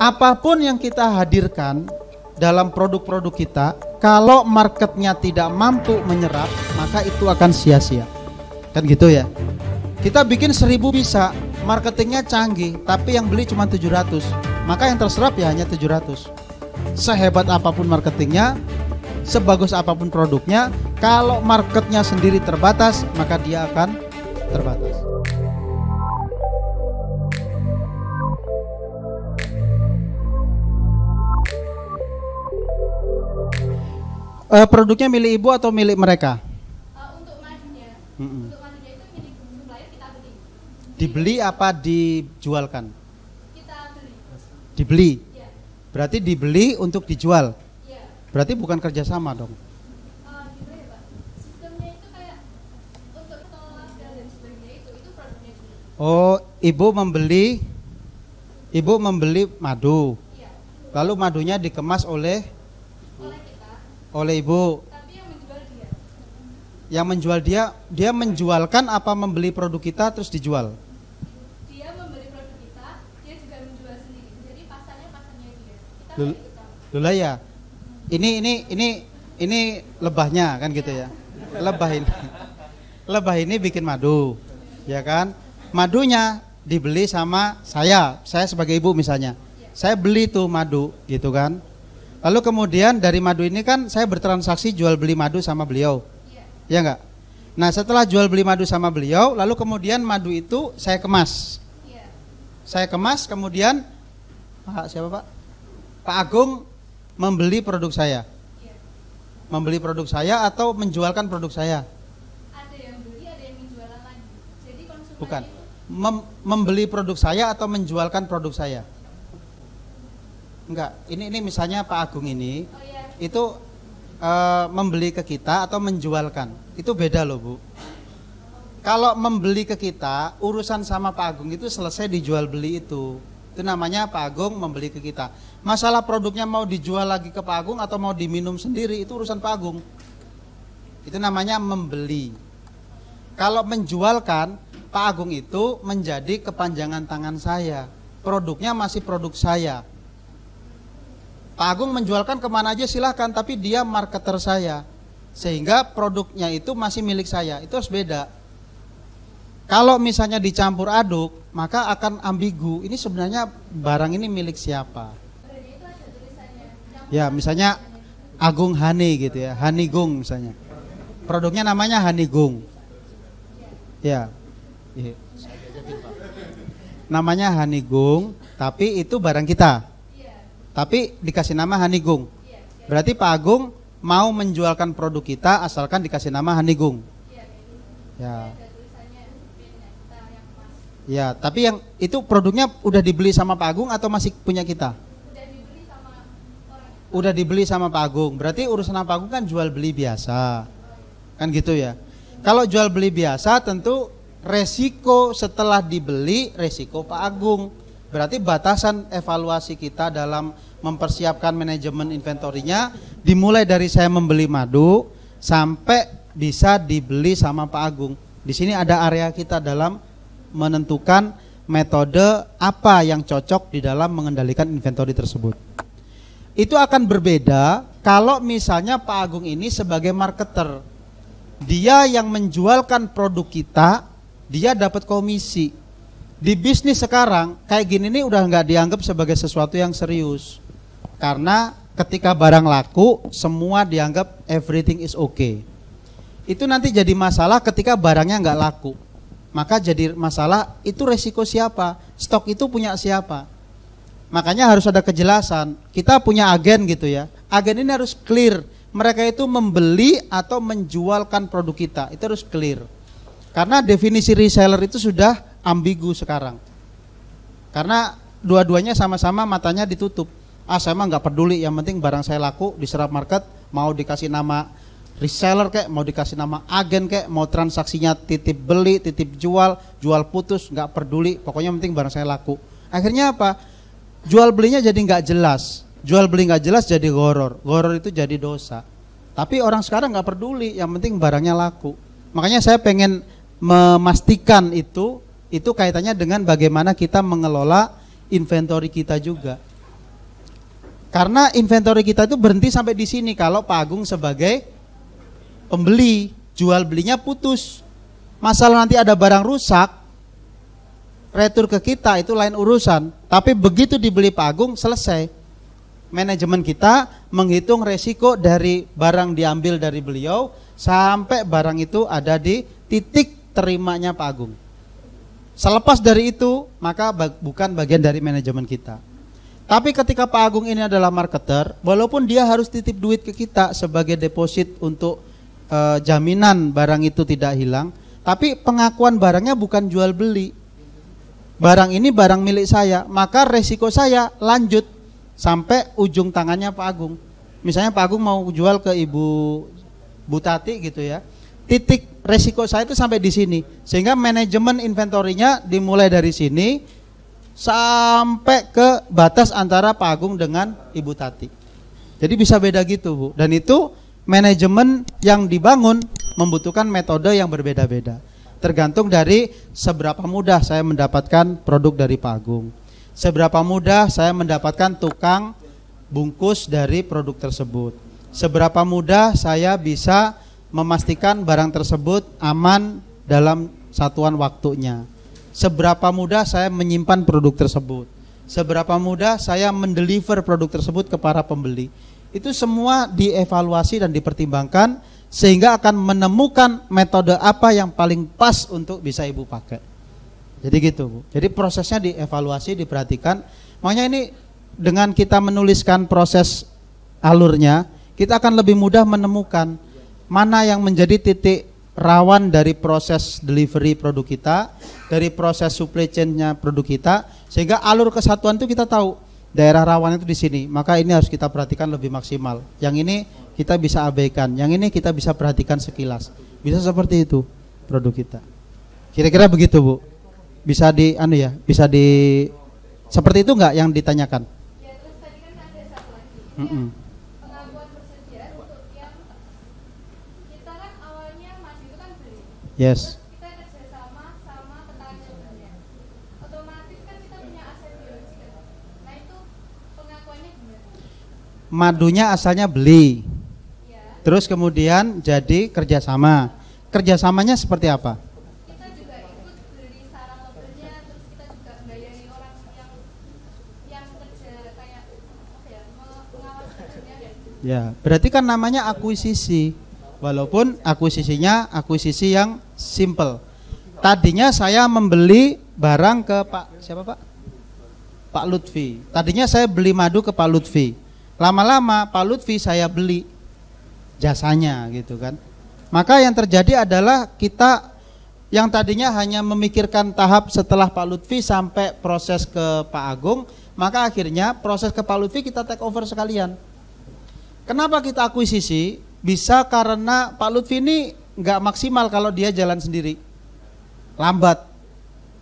apapun yang kita hadirkan dalam produk-produk kita, kalau marketnya tidak mampu menyerap, maka itu akan sia-sia. Kan gitu ya. Kita bikin seribu bisa, marketingnya canggih, tapi yang beli cuma 700. Maka yang terserap ya hanya 700. Sehebat apapun marketingnya, sebagus apapun produknya, kalau marketnya sendiri terbatas, maka dia akan terbatas. uh, produknya milik ibu atau milik mereka? Uh, untuk madunya. Dibeli apa dijualkan? Kita beli. Dibeli. Ya. Berarti dibeli untuk dijual. Ya. Berarti bukan kerjasama dong. Eh, gitu ya, oh, ibu membeli ibu membeli madu. Iya. Lalu madunya dikemas oleh oleh ibu tapi yang menjual dia yang menjual dia dia menjualkan apa membeli produk kita terus dijual dia membeli produk kita dia juga menjual sendiri jadi pasarnya pasarnya dia kita Lula ya ini ini ini ini lebahnya kan gitu ya lebah ini lebah ini bikin madu ya kan madunya dibeli sama saya saya sebagai ibu misalnya saya beli tuh madu gitu kan Lalu kemudian dari madu ini kan saya bertransaksi jual beli madu sama beliau. Iya. Ya enggak? Nah, setelah jual beli madu sama beliau, lalu kemudian madu itu saya kemas. Iya. Saya kemas kemudian Pak siapa Pak? Pak Agung membeli produk saya. Iya. Membeli produk saya atau menjualkan produk saya? Ada yang beli, ada yang menjualan lagi. Jadi konsumen Bukan. Mem membeli produk saya atau menjualkan produk saya? Enggak, ini ini misalnya Pak Agung ini oh, iya. itu uh, membeli ke kita atau menjualkan. Itu beda loh, Bu. Kalau membeli ke kita, urusan sama Pak Agung itu selesai dijual beli itu. Itu namanya Pak Agung membeli ke kita. Masalah produknya mau dijual lagi ke Pak Agung atau mau diminum sendiri itu urusan Pak Agung. Itu namanya membeli. Kalau menjualkan, Pak Agung itu menjadi kepanjangan tangan saya. Produknya masih produk saya. Pak Agung menjualkan kemana aja silahkan, tapi dia marketer saya. Sehingga produknya itu masih milik saya, itu harus beda. Kalau misalnya dicampur aduk, maka akan ambigu. Ini sebenarnya barang ini milik siapa? Ya, misalnya Agung Hani gitu ya, Hani Gung misalnya. Produknya namanya Hani Gung. Ya. Iya. Namanya Hani Gung, tapi itu barang kita tapi dikasih nama Hanigung. Berarti Pak Agung mau menjualkan produk kita asalkan dikasih nama Hanigung. Ya. Ya, tapi yang itu produknya udah dibeli sama Pak Agung atau masih punya kita? Udah dibeli sama Pak Agung. Berarti urusan Pak Agung kan jual beli biasa. Kan gitu ya. Kalau jual beli biasa tentu resiko setelah dibeli resiko Pak Agung Berarti batasan evaluasi kita dalam mempersiapkan manajemen inventorinya dimulai dari saya membeli madu sampai bisa dibeli sama Pak Agung. Di sini ada area kita dalam menentukan metode apa yang cocok di dalam mengendalikan inventory tersebut. Itu akan berbeda kalau misalnya Pak Agung ini sebagai marketer. Dia yang menjualkan produk kita, dia dapat komisi di bisnis sekarang kayak gini nih udah nggak dianggap sebagai sesuatu yang serius karena ketika barang laku semua dianggap everything is okay itu nanti jadi masalah ketika barangnya nggak laku maka jadi masalah itu resiko siapa stok itu punya siapa makanya harus ada kejelasan kita punya agen gitu ya agen ini harus clear mereka itu membeli atau menjualkan produk kita itu harus clear karena definisi reseller itu sudah ambigu sekarang. Karena dua-duanya sama-sama matanya ditutup. Ah saya mah nggak peduli, yang penting barang saya laku diserap market, mau dikasih nama reseller kayak, mau dikasih nama agen kayak, mau transaksinya titip beli, titip jual, jual putus, nggak peduli, pokoknya penting barang saya laku. Akhirnya apa? Jual belinya jadi nggak jelas, jual beli nggak jelas jadi goror, goror itu jadi dosa. Tapi orang sekarang nggak peduli, yang penting barangnya laku. Makanya saya pengen memastikan itu itu kaitannya dengan bagaimana kita mengelola inventory kita juga. Karena inventory kita itu berhenti sampai di sini kalau Pak Agung sebagai pembeli, jual belinya putus. Masalah nanti ada barang rusak, retur ke kita itu lain urusan. Tapi begitu dibeli Pak Agung selesai. Manajemen kita menghitung resiko dari barang diambil dari beliau sampai barang itu ada di titik terimanya Pak Agung. Selepas dari itu, maka bukan bagian dari manajemen kita. Tapi ketika Pak Agung ini adalah marketer, walaupun dia harus titip duit ke kita sebagai deposit untuk e, jaminan barang itu tidak hilang, tapi pengakuan barangnya bukan jual beli. Barang ini barang milik saya, maka resiko saya lanjut sampai ujung tangannya Pak Agung. Misalnya Pak Agung mau jual ke Ibu Butati gitu ya titik resiko saya itu sampai di sini. Sehingga manajemen inventorinya dimulai dari sini sampai ke batas antara Pak Agung dengan Ibu Tati. Jadi bisa beda gitu, Bu. Dan itu manajemen yang dibangun membutuhkan metode yang berbeda-beda. Tergantung dari seberapa mudah saya mendapatkan produk dari Pak Agung. Seberapa mudah saya mendapatkan tukang bungkus dari produk tersebut. Seberapa mudah saya bisa memastikan barang tersebut aman dalam satuan waktunya. Seberapa mudah saya menyimpan produk tersebut. Seberapa mudah saya mendeliver produk tersebut ke para pembeli. Itu semua dievaluasi dan dipertimbangkan sehingga akan menemukan metode apa yang paling pas untuk bisa Ibu pakai. Jadi gitu, Bu. Jadi prosesnya dievaluasi, diperhatikan. Makanya ini dengan kita menuliskan proses alurnya, kita akan lebih mudah menemukan mana yang menjadi titik rawan dari proses delivery produk kita, dari proses supply chain-nya produk kita, sehingga alur kesatuan itu kita tahu daerah rawan itu di sini. Maka ini harus kita perhatikan lebih maksimal. Yang ini kita bisa abaikan, yang ini kita bisa perhatikan sekilas. Bisa seperti itu produk kita. Kira-kira begitu, Bu. Bisa di anu ya, bisa di seperti itu enggak yang ditanyakan? Ya, terus tadi kan ada satu lagi. Mm -mm. Yes. Kan kan? nah, Madunya asalnya beli, iya. terus kemudian jadi kerjasama. Kerjasamanya seperti apa? Kita apa Ya, berarti kan namanya akuisisi, walaupun akuisisinya akuisisi yang Simple. Tadinya saya membeli barang ke Pak siapa Pak? Pak Lutfi. Tadinya saya beli madu ke Pak Lutfi. Lama-lama Pak Lutfi saya beli jasanya gitu kan. Maka yang terjadi adalah kita yang tadinya hanya memikirkan tahap setelah Pak Lutfi sampai proses ke Pak Agung, maka akhirnya proses ke Pak Lutfi kita take over sekalian. Kenapa kita akuisisi? Bisa karena Pak Lutfi ini nggak maksimal kalau dia jalan sendiri. Lambat.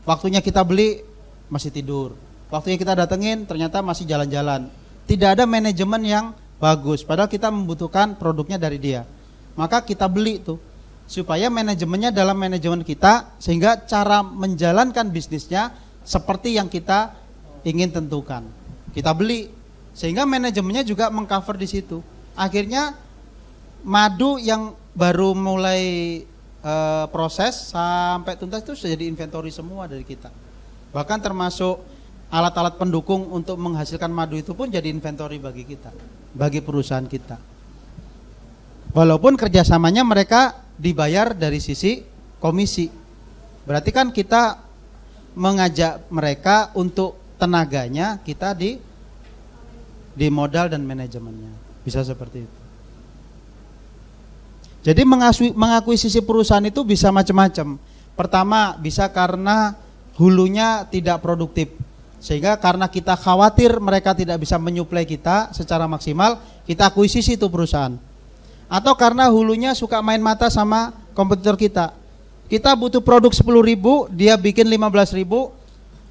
Waktunya kita beli masih tidur. Waktunya kita datengin ternyata masih jalan-jalan. Tidak ada manajemen yang bagus. Padahal kita membutuhkan produknya dari dia. Maka kita beli tuh supaya manajemennya dalam manajemen kita sehingga cara menjalankan bisnisnya seperti yang kita ingin tentukan. Kita beli sehingga manajemennya juga mengcover di situ. Akhirnya madu yang baru mulai uh, proses sampai tuntas itu sudah jadi inventory semua dari kita. Bahkan termasuk alat-alat pendukung untuk menghasilkan madu itu pun jadi inventory bagi kita, bagi perusahaan kita. Walaupun kerjasamanya mereka dibayar dari sisi komisi. Berarti kan kita mengajak mereka untuk tenaganya kita di di modal dan manajemennya. Bisa seperti itu. Jadi mengasui, mengakui sisi perusahaan itu bisa macam-macam. Pertama bisa karena hulunya tidak produktif. Sehingga karena kita khawatir mereka tidak bisa menyuplai kita secara maksimal, kita akuisisi itu perusahaan. Atau karena hulunya suka main mata sama kompetitor kita. Kita butuh produk 10 ribu, dia bikin 15 ribu,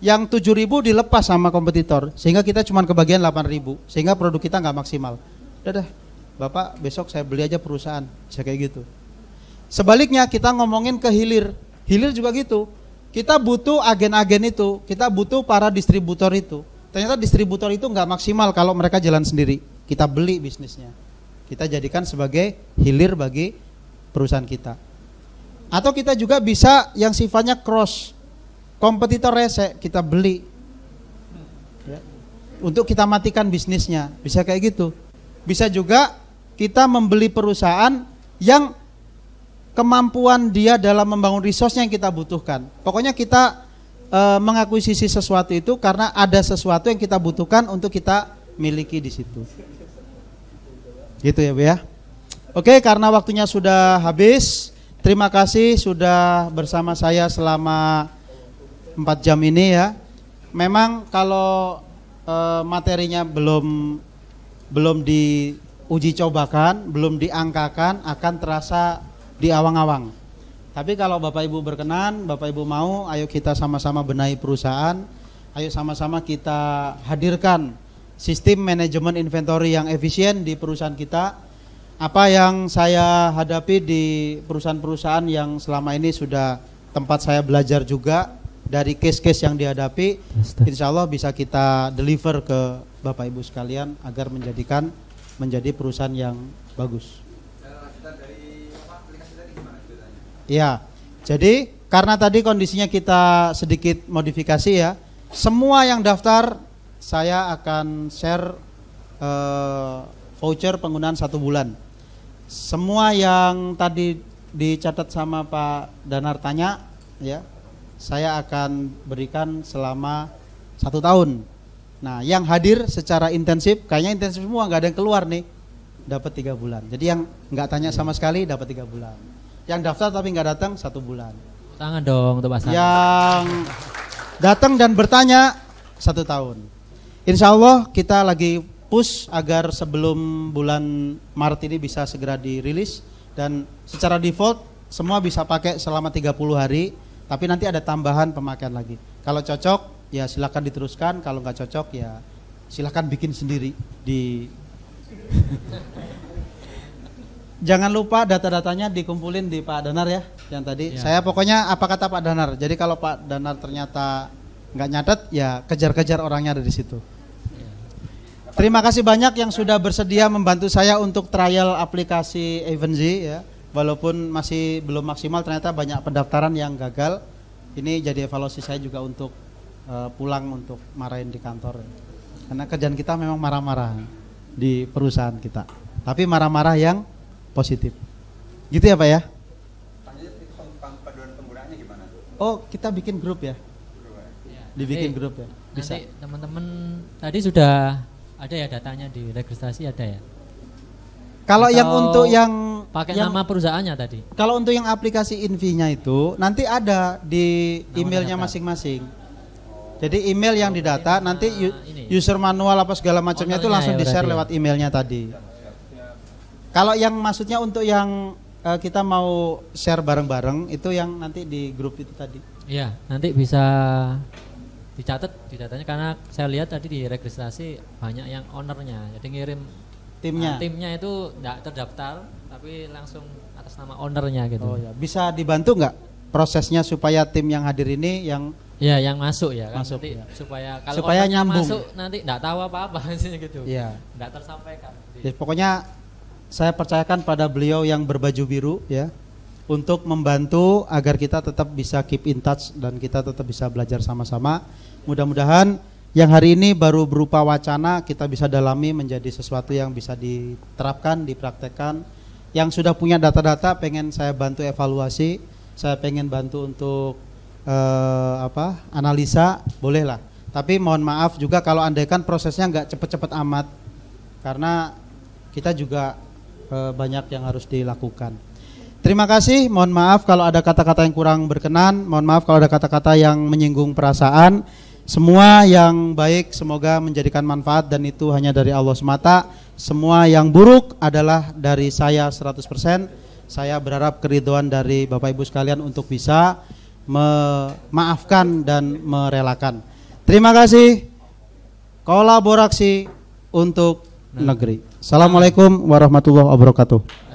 yang 7 ribu dilepas sama kompetitor. Sehingga kita cuma kebagian 8 ribu, sehingga produk kita nggak maksimal. Dadah. Bapak besok saya beli aja perusahaan, saya kayak gitu. Sebaliknya kita ngomongin ke hilir, hilir juga gitu. Kita butuh agen-agen itu, kita butuh para distributor itu. Ternyata distributor itu nggak maksimal kalau mereka jalan sendiri. Kita beli bisnisnya, kita jadikan sebagai hilir bagi perusahaan kita. Atau kita juga bisa yang sifatnya cross, kompetitor rese kita beli ya. untuk kita matikan bisnisnya, bisa kayak gitu. Bisa juga kita membeli perusahaan yang kemampuan dia dalam membangun resource yang kita butuhkan. Pokoknya kita e, mengakuisisi sesuatu itu karena ada sesuatu yang kita butuhkan untuk kita miliki di situ. Gitu ya, Bu ya. Oke, karena waktunya sudah habis, terima kasih sudah bersama saya selama 4 jam ini ya. Memang kalau e, materinya belum belum di uji cobakan, belum diangkakan akan terasa di awang-awang. Tapi kalau Bapak Ibu berkenan, Bapak Ibu mau, ayo kita sama-sama benahi perusahaan, ayo sama-sama kita hadirkan sistem manajemen inventory yang efisien di perusahaan kita. Apa yang saya hadapi di perusahaan-perusahaan yang selama ini sudah tempat saya belajar juga dari case-case yang dihadapi, insya Allah bisa kita deliver ke Bapak Ibu sekalian agar menjadikan menjadi perusahaan yang bagus. Iya. Jadi karena tadi kondisinya kita sedikit modifikasi ya, semua yang daftar saya akan share uh, voucher penggunaan satu bulan. Semua yang tadi dicatat sama Pak Danar tanya, ya, saya akan berikan selama satu tahun Nah, yang hadir secara intensif, kayaknya intensif semua, nggak ada yang keluar nih, dapat tiga bulan. Jadi yang nggak tanya sama sekali dapat tiga bulan. Yang daftar tapi nggak datang satu bulan. Tangan dong tuh pasang. Yang datang dan bertanya satu tahun. Insya Allah kita lagi push agar sebelum bulan Maret ini bisa segera dirilis dan secara default semua bisa pakai selama 30 hari tapi nanti ada tambahan pemakaian lagi. Kalau cocok ya silahkan diteruskan kalau nggak cocok ya silahkan bikin sendiri di Jangan lupa data-datanya dikumpulin di Pak Danar ya, yang tadi. Ya. Saya pokoknya apa kata Pak Danar. Jadi kalau Pak Danar ternyata nggak nyatet, ya kejar-kejar orangnya ada di situ. Ya. Terima kasih banyak yang sudah bersedia membantu saya untuk trial aplikasi Evenzy ya. Walaupun masih belum maksimal, ternyata banyak pendaftaran yang gagal. Ini jadi evaluasi saya juga untuk uh, pulang untuk marahin di kantor. Karena kerjaan kita memang marah-marah di perusahaan kita. Tapi marah-marah yang positif. Gitu ya Pak ya? Oh kita bikin grup ya? Dibikin grup ya? Bisa. Nanti teman-teman tadi sudah ada ya datanya di registrasi ada ya? Kalau Atau yang untuk yang pakai yang, nama perusahaannya tadi. Kalau untuk yang aplikasi invi itu nanti ada di nama emailnya masing-masing jadi email yang didata nanti nah, user manual apa segala macamnya itu langsung ya, di-share ya. lewat emailnya tadi. Kalau yang maksudnya untuk yang e, kita mau share bareng-bareng itu yang nanti di grup itu tadi. Iya, nanti bisa dicatat datanya karena saya lihat tadi di registrasi banyak yang ownernya. Jadi ngirim e, timnya. Nah, timnya itu enggak terdaftar tapi langsung atas nama ownernya gitu. Oh ya, bisa dibantu nggak prosesnya supaya tim yang hadir ini yang ya yang masuk ya kan masuk, nanti ya. supaya kalau supaya nyambung masuk nanti enggak tahu apa-apa gitu. Iya. Enggak tersampaikan. Ya, pokoknya saya percayakan pada beliau yang berbaju biru ya untuk membantu agar kita tetap bisa keep in touch dan kita tetap bisa belajar sama-sama. Mudah-mudahan yang hari ini baru berupa wacana kita bisa dalami menjadi sesuatu yang bisa diterapkan, dipraktekkan. Yang sudah punya data-data pengen saya bantu evaluasi saya pengen bantu untuk eh, apa analisa bolehlah tapi mohon maaf juga kalau andaikan prosesnya nggak cepet-cepet amat karena kita juga uh, banyak yang harus dilakukan terima kasih mohon maaf kalau ada kata-kata yang kurang berkenan mohon maaf kalau ada kata-kata yang menyinggung perasaan semua yang baik semoga menjadikan manfaat dan itu hanya dari Allah semata semua yang buruk adalah dari saya 100% saya berharap keriduan dari Bapak Ibu sekalian untuk bisa memaafkan dan merelakan. Terima kasih kolaborasi untuk nah. negeri. Assalamualaikum warahmatullahi wabarakatuh.